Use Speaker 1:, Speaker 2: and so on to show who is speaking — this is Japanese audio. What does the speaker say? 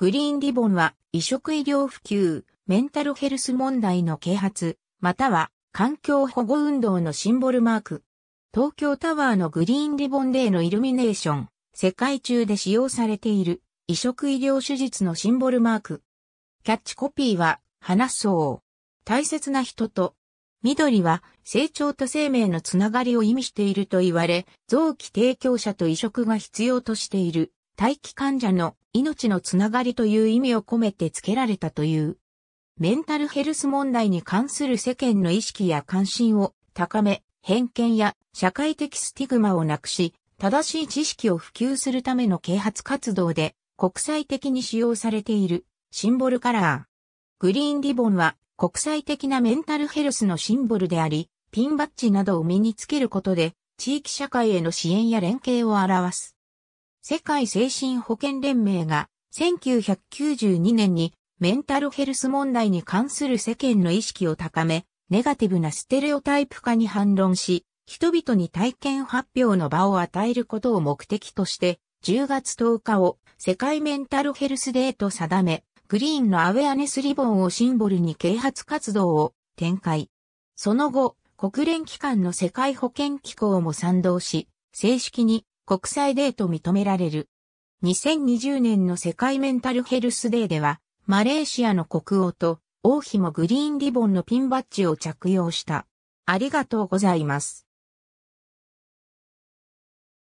Speaker 1: グリーンリボンは移植医療普及、メンタルヘルス問題の啓発、または環境保護運動のシンボルマーク。東京タワーのグリーンリボンデーのイルミネーション、世界中で使用されている移植医療手術のシンボルマーク。キャッチコピーは、話そう。大切な人と。緑は成長と生命のつながりを意味していると言われ、臓器提供者と移植が必要としている待機患者の命のつながりという意味を込めて付けられたという。メンタルヘルス問題に関する世間の意識や関心を高め、偏見や社会的スティグマをなくし、正しい知識を普及するための啓発活動で国際的に使用されているシンボルカラー。グリーンリボンは国際的なメンタルヘルスのシンボルであり、ピンバッジなどを身につけることで地域社会への支援や連携を表す。世界精神保健連盟が1992年にメンタルヘルス問題に関する世間の意識を高め、ネガティブなステレオタイプ化に反論し、人々に体験発表の場を与えることを目的として、10月10日を世界メンタルヘルスデーと定め、グリーンのアウェアネスリボンをシンボルに啓発活動を展開。その後、国連機関の世界保健機構も賛同し、正式に国際デーと認められる。2020年の世界メンタルヘルスデーでは、マレーシアの国王と王妃もグリーンリボンのピンバッジを着用した。ありがとうございます。